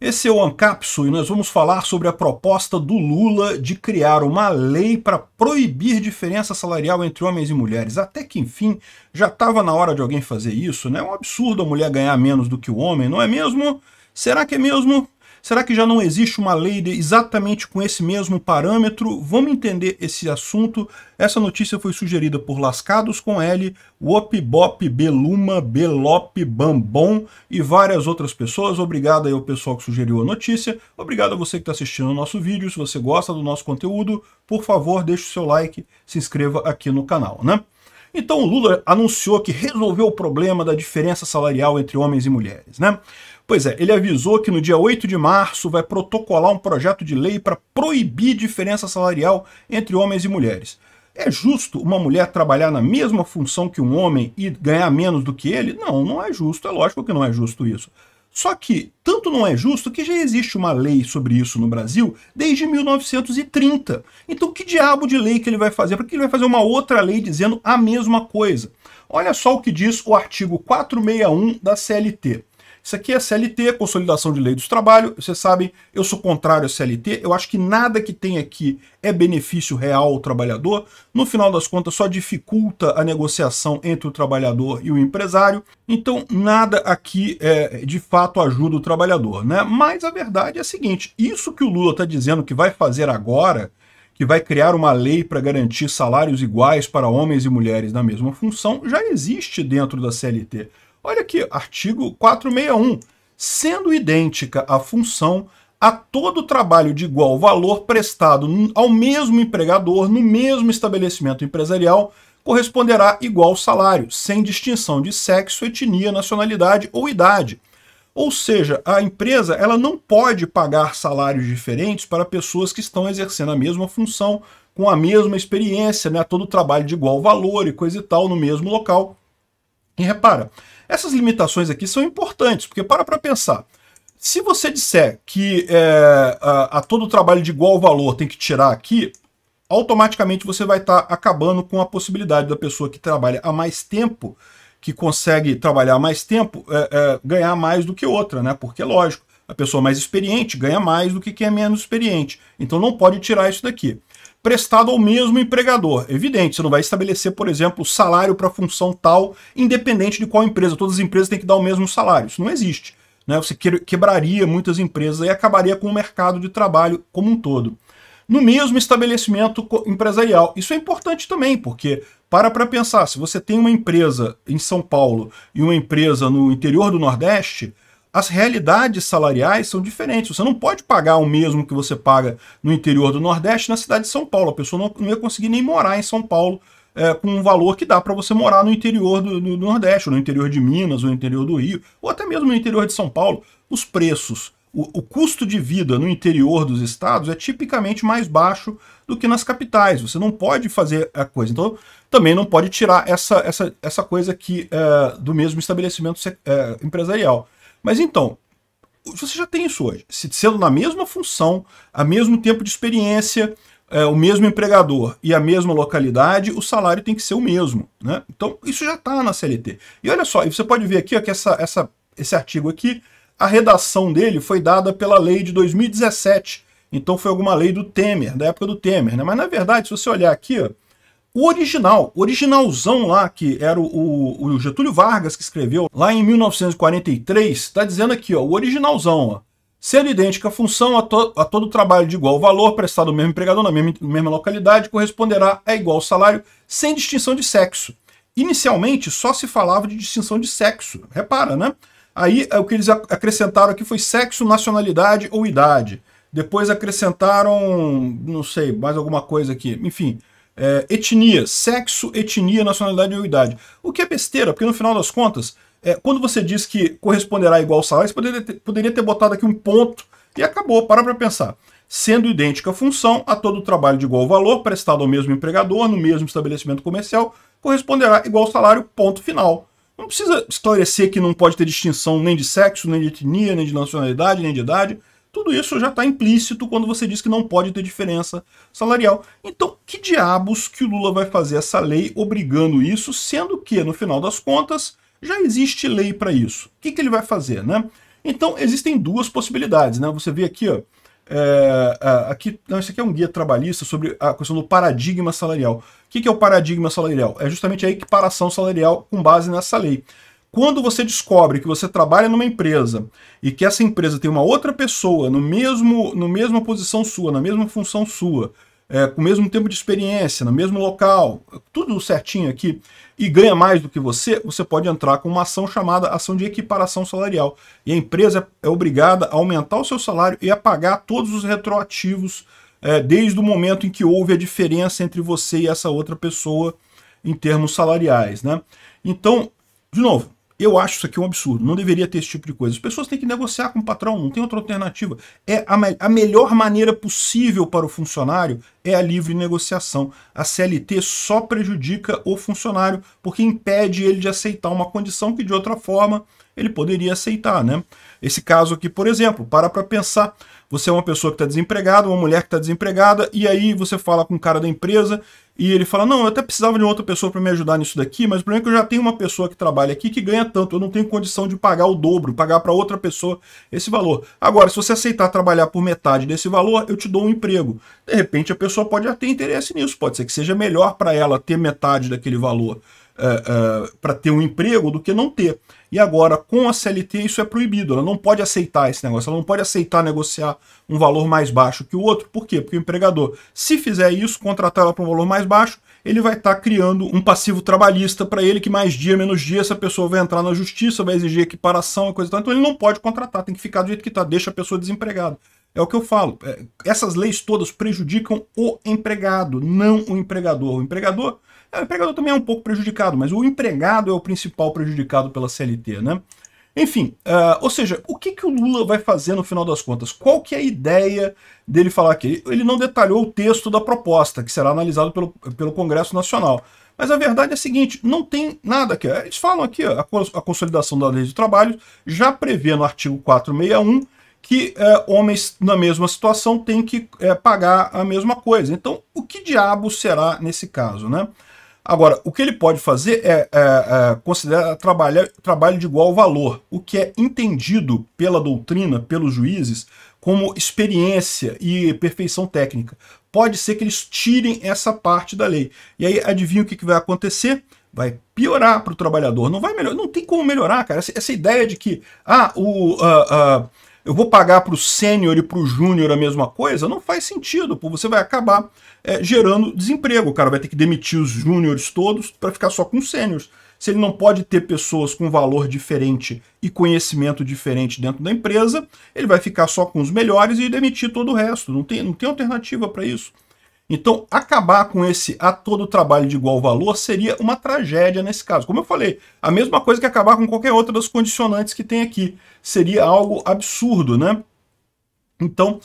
Esse é o Ancapso e nós vamos falar sobre a proposta do Lula de criar uma lei para proibir diferença salarial entre homens e mulheres. Até que, enfim, já estava na hora de alguém fazer isso, né? É um absurdo a mulher ganhar menos do que o homem, não é mesmo? Será que é mesmo? Será que já não existe uma lei exatamente com esse mesmo parâmetro? Vamos entender esse assunto. Essa notícia foi sugerida por Lascados com L, Wopibop, Beluma, Belop, Bambom e várias outras pessoas. Obrigado aí ao pessoal que sugeriu a notícia. Obrigado a você que está assistindo o nosso vídeo. Se você gosta do nosso conteúdo, por favor, deixe o seu like, se inscreva aqui no canal, né? Então o Lula anunciou que resolveu o problema da diferença salarial entre homens e mulheres, né? Pois é, ele avisou que no dia 8 de março vai protocolar um projeto de lei para proibir diferença salarial entre homens e mulheres. É justo uma mulher trabalhar na mesma função que um homem e ganhar menos do que ele? Não, não é justo, é lógico que não é justo isso. Só que tanto não é justo que já existe uma lei sobre isso no Brasil desde 1930. Então que diabo de lei que ele vai fazer? Porque ele vai fazer uma outra lei dizendo a mesma coisa. Olha só o que diz o artigo 461 da CLT. Isso aqui é CLT, Consolidação de Lei do Trabalho. Vocês sabem, eu sou contrário à CLT. Eu acho que nada que tem aqui é benefício real ao trabalhador. No final das contas, só dificulta a negociação entre o trabalhador e o empresário. Então, nada aqui é, de fato ajuda o trabalhador. Né? Mas a verdade é a seguinte, isso que o Lula está dizendo que vai fazer agora que vai criar uma lei para garantir salários iguais para homens e mulheres na mesma função, já existe dentro da CLT. Olha aqui, artigo 461. Sendo idêntica a função a todo trabalho de igual valor prestado ao mesmo empregador no mesmo estabelecimento empresarial, corresponderá igual salário, sem distinção de sexo, etnia, nacionalidade ou idade. Ou seja, a empresa ela não pode pagar salários diferentes para pessoas que estão exercendo a mesma função, com a mesma experiência, né, todo trabalho de igual valor e coisa e tal no mesmo local. E repara, essas limitações aqui são importantes, porque para para pensar. Se você disser que é, a, a, todo trabalho de igual valor tem que tirar aqui, automaticamente você vai estar tá acabando com a possibilidade da pessoa que trabalha há mais tempo, que consegue trabalhar mais tempo, é, é, ganhar mais do que outra, né? Porque é lógico, a pessoa mais experiente ganha mais do que quem é menos experiente. Então não pode tirar isso daqui prestado ao mesmo empregador. Evidente, você não vai estabelecer, por exemplo, salário para função tal, independente de qual empresa. Todas as empresas têm que dar o mesmo salário. Isso não existe. Né? Você quebraria muitas empresas e acabaria com o mercado de trabalho como um todo. No mesmo estabelecimento empresarial. Isso é importante também, porque para para pensar, se você tem uma empresa em São Paulo e uma empresa no interior do Nordeste, as realidades salariais são diferentes. Você não pode pagar o mesmo que você paga no interior do Nordeste na cidade de São Paulo. A pessoa não, não ia conseguir nem morar em São Paulo é, com um valor que dá para você morar no interior do, do, Nordeste, ou no interior de Minas, ou no interior do Rio, ou até mesmo no interior de São Paulo. Os preços, o, o custo de vida no interior dos estados é tipicamente mais baixo do que nas capitais. Você não pode fazer a coisa. Então, também não pode tirar essa, essa, essa coisa aqui é, do mesmo estabelecimento é, empresarial. Mas então, você já tem isso hoje. sendo na mesma função, a mesmo tempo de experiência, é, o mesmo empregador e a mesma localidade, o salário tem que ser o mesmo. Né? Então, isso já está na CLT. E olha só, você pode ver aqui ó, que essa, essa, esse artigo aqui, a redação dele foi dada pela lei de 2017. Então foi alguma lei do Temer, da época do Temer. Né? Mas na verdade, se você olhar aqui, ó, o original, o originalzão lá, que era o, o Getúlio Vargas que escreveu lá em 1943, está dizendo aqui, ó, o originalzão, ó, sendo idêntica a função a, to a, todo trabalho de igual valor prestado ao mesmo empregador na mesma, mesma localidade corresponderá a igual salário sem distinção de sexo. Inicialmente só se falava de distinção de sexo, repara, né? Aí é, o que eles acrescentaram aqui foi sexo, nacionalidade ou idade. Depois acrescentaram, não sei, mais alguma coisa aqui. Enfim, é, etnia, sexo, etnia, nacionalidade ou idade. O que é besteira, porque no final das contas, é, quando você diz que corresponderá a igual salário, você poderia ter, poderia ter botado aqui um ponto e acabou, para para pensar. Sendo idêntica a função a todo trabalho de igual valor prestado ao mesmo empregador no mesmo estabelecimento comercial, corresponderá igual salário, ponto final. Não precisa esclarecer que não pode ter distinção nem de sexo, nem de etnia, nem de nacionalidade, nem de idade. Tudo isso já está implícito quando você diz que não pode ter diferença salarial. Então, que diabos que o Lula vai fazer essa lei obrigando isso, sendo que, no final das contas, já existe lei para isso? O que, que ele vai fazer, né? Então, existem duas possibilidades, né? Você vê aqui, ó, é, aqui, não, isso aqui é um guia trabalhista sobre a questão do paradigma salarial. O que, que é o paradigma salarial? É justamente a equiparação salarial com base nessa lei. Quando você descobre que você trabalha numa empresa e que essa empresa tem uma outra pessoa no mesmo, no mesma posição sua, na mesma função sua, é, com o mesmo tempo de experiência, no mesmo local, tudo certinho aqui, e ganha mais do que você, você pode entrar com uma ação chamada ação de equiparação salarial. E a empresa é obrigada a aumentar o seu salário e a pagar todos os retroativos é, desde o momento em que houve a diferença entre você e essa outra pessoa em termos salariais. Né? Então, de novo, eu acho isso aqui um absurdo, não deveria ter esse tipo de coisa. As pessoas têm que negociar com o patrão, não tem outra alternativa. É a, me a melhor maneira possível para o funcionário é a livre negociação. A CLT só prejudica o funcionário porque impede ele de aceitar uma condição que de outra forma ele poderia aceitar, né? Esse caso aqui, por exemplo, para para pensar, você é uma pessoa que está desempregada, uma mulher que está desempregada, e aí você fala com o cara da empresa e ele fala, não, eu até precisava de outra pessoa para me ajudar nisso daqui, mas o problema é que eu já tenho uma pessoa que trabalha aqui que ganha tanto, eu não tenho condição de pagar o dobro, pagar para outra pessoa esse valor. Agora, se você aceitar trabalhar por metade desse valor, eu te dou um emprego. De repente a pessoa pessoa pode ter interesse nisso. Pode ser que seja melhor para ela ter metade daquele valor uh, é, uh, é, para ter um emprego do que não ter. E agora, com a CLT, isso é proibido. Ela não pode aceitar esse negócio. Ela não pode aceitar negociar um valor mais baixo que o outro. Por quê? Porque o empregador, se fizer isso, contratar ela para um valor mais baixo, ele vai estar tá criando um passivo trabalhista para ele, que mais dia, menos dia, essa pessoa vai entrar na justiça, vai exigir equiparação e coisa e tal. Então ele não pode contratar, tem que ficar do jeito que está, deixa a pessoa desempregada. É o que eu falo. É, essas leis todas prejudicam o empregado, não o empregador. O empregador, é, o empregador também é um pouco prejudicado, mas o empregado é o principal prejudicado pela CLT, né? Enfim, uh, ou seja, o que, que o Lula vai fazer no final das contas? Qual que é a ideia dele falar aqui? Ele não detalhou o texto da proposta, que será analisado pelo, pelo Congresso Nacional. Mas a verdade é a seguinte, não tem nada aqui. Eles falam aqui, ó, a, consolidação da lei de trabalho já prevê no artigo 461 que é, homens na mesma situação têm que é, pagar a mesma coisa. Então, o que diabo será nesse caso, né? Agora, o que ele pode fazer é, é, é considerar trabalhar, trabalho de igual valor, o que é entendido pela doutrina, pelos juízes, como experiência e perfeição técnica. Pode ser que eles tirem essa parte da lei. E aí, adivinha o que, que vai acontecer? Vai piorar para o trabalhador. Não vai melhorar, não tem como melhorar, cara. Essa, essa, ideia de que ah, o, uh, uh, eu vou pagar para o sênior e para o júnior a mesma coisa, não faz sentido, pô, você vai acabar é, gerando desemprego. O cara vai ter que demitir os júniores todos para ficar só com os sêniors. Se ele não pode ter pessoas com valor diferente e conhecimento diferente dentro da empresa, ele vai ficar só com os melhores e demitir todo o resto. Não tem, não tem alternativa para isso. Então, acabar com esse a todo trabalho de igual valor seria uma tragédia nesse caso. Como eu falei, a mesma coisa que acabar com qualquer outra das condicionantes que tem aqui. Seria algo absurdo, né? Então,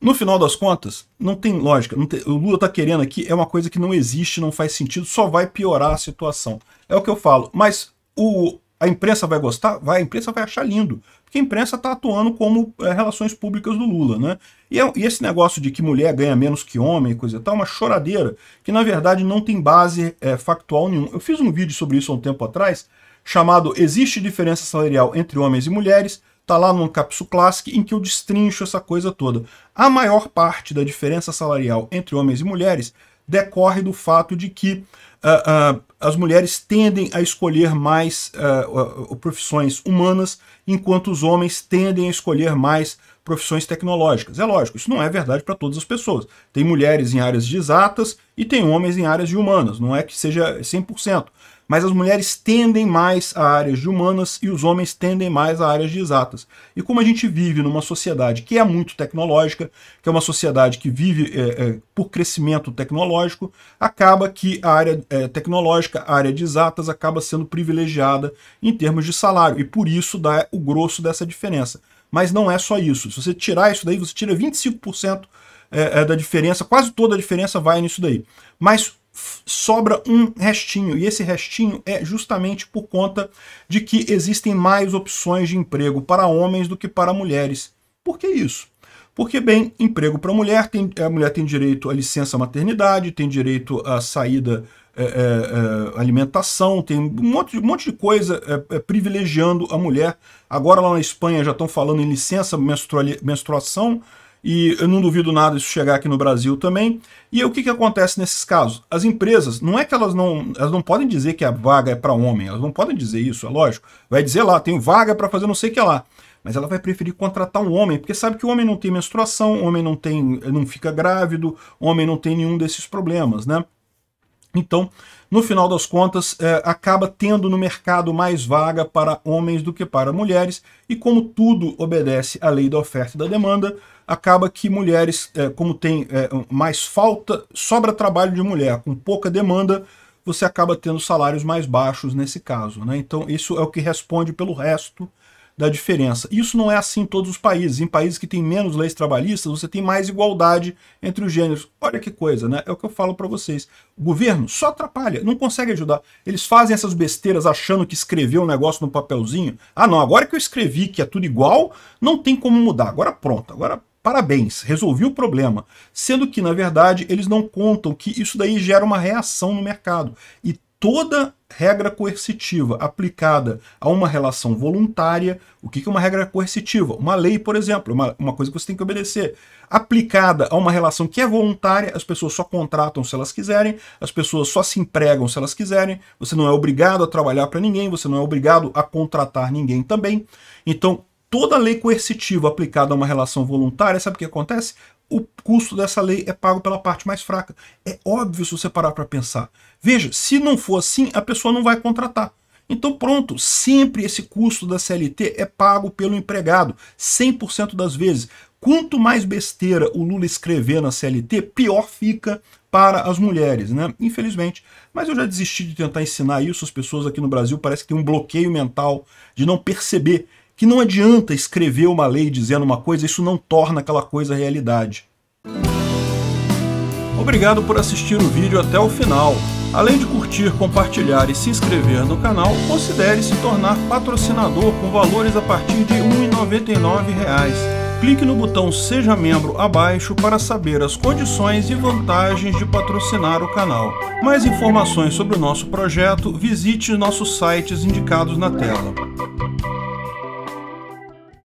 no final das contas, não tem lógica. Não tem, o Lula está querendo aqui, é uma coisa que não existe, não faz sentido, só vai piorar a situação. É o que eu falo. Mas o, a imprensa vai gostar? Vai, a imprensa vai achar lindo que a imprensa está atuando como é, relações públicas do Lula, né? E, é e, esse negócio de que mulher ganha menos que homem e coisa e tal, é uma choradeira que na verdade não tem base é, factual nenhuma. Eu fiz um vídeo sobre isso há um tempo atrás, chamado Existe Diferença Salarial entre Homens e Mulheres, tá lá no Capsu Classic, em que eu destrincho essa coisa toda. A maior parte da diferença salarial entre homens e mulheres decorre do fato de que uh, uh, as mulheres tendem a escolher mais uh, profissões humanas, enquanto os homens tendem a escolher mais profissões tecnológicas. É lógico, isso não é verdade para todas as pessoas. Tem mulheres em áreas de exatas e tem homens em áreas de humanas, não é que seja 100% mas as mulheres tendem mais a áreas de humanas e os homens tendem mais a áreas de exatas. E como a gente vive numa sociedade que é muito tecnológica, que é uma sociedade que vive é, é, por crescimento tecnológico, acaba que a área é, tecnológica, a área de exatas, acaba sendo privilegiada em termos de salário, e por isso dá o grosso dessa diferença. Mas não é só isso. Se você tirar isso daí, você tira 25% é, é, da diferença, quase toda a diferença vai nisso daí. Mas sobra um restinho, e esse restinho é justamente por conta de que existem mais opções de emprego para homens do que para mulheres. Por que isso? Porque, bem, emprego para mulher, tem, a mulher tem direito à licença maternidade, tem direito à saída, é, é, é alimentação, tem um monte, um monte de coisa é, é, privilegiando a mulher. Agora lá na Espanha já estão falando em licença menstruação, e eu não duvido nada isso chegar aqui no Brasil também. E o que, que acontece nesses casos? As empresas, não é que elas não, elas não podem dizer que a vaga é para homem, elas não podem dizer isso, é lógico. Vai dizer lá, tem vaga para fazer não sei o que lá. Mas ela vai preferir contratar um homem, porque sabe que o homem não tem menstruação, o homem não, tem, não fica grávido, o homem não tem nenhum desses problemas, né? Então, no final das contas, é, acaba tendo no mercado mais vaga para homens do que para mulheres, e como tudo obedece à lei da oferta e da demanda, acaba que mulheres, é, como tem é, mais falta, sobra trabalho de mulher, com pouca demanda, você acaba tendo salários mais baixos nesse caso. Né? Então isso é o que responde pelo resto da diferença. Isso não é assim em todos os países. Em países que têm menos leis trabalhistas, você tem mais igualdade entre os gêneros. Olha que coisa, né? É o que eu falo para vocês. O governo só atrapalha, não consegue ajudar. Eles fazem essas besteiras achando que escreveu um negócio no papelzinho. Ah, não, agora que eu escrevi que é tudo igual, não tem como mudar. Agora pronto, agora parabéns, resolvi o problema. Sendo que, na verdade, eles não contam que isso daí gera uma reação no mercado. E toda regra coercitiva aplicada a uma relação voluntária, o que é uma regra coercitiva? Uma lei, por exemplo, uma, uma coisa que você tem que obedecer. Aplicada a uma relação que é voluntária, as pessoas só contratam se elas quiserem, as pessoas só se empregam se elas quiserem, você não é obrigado a trabalhar para ninguém, você não é obrigado a contratar ninguém também. Então, toda lei coercitiva aplicada a uma relação voluntária, sabe o que acontece? o custo dessa lei é pago pela parte mais fraca. É óbvio se você parar para pensar. Veja, se não for assim, a pessoa não vai contratar. Então pronto, sempre esse custo da CLT é pago pelo empregado, 100% das vezes. Quanto mais besteira o Lula escrever na CLT, pior fica para as mulheres, né? Infelizmente. Mas eu já desisti de tentar ensinar isso, as pessoas aqui no Brasil parecem que tem um bloqueio mental de não perceber que não adianta escrever uma lei dizendo uma coisa, isso não torna aquela coisa realidade. Obrigado por assistir o vídeo até o final. Além de curtir, compartilhar e se inscrever no canal, considere se tornar patrocinador com valores a partir de R$ 1,99 clique no botão Seja Membro abaixo para saber as condições e vantagens de patrocinar o canal. Mais informações sobre o nosso projeto, visite nossos sites indicados na tela.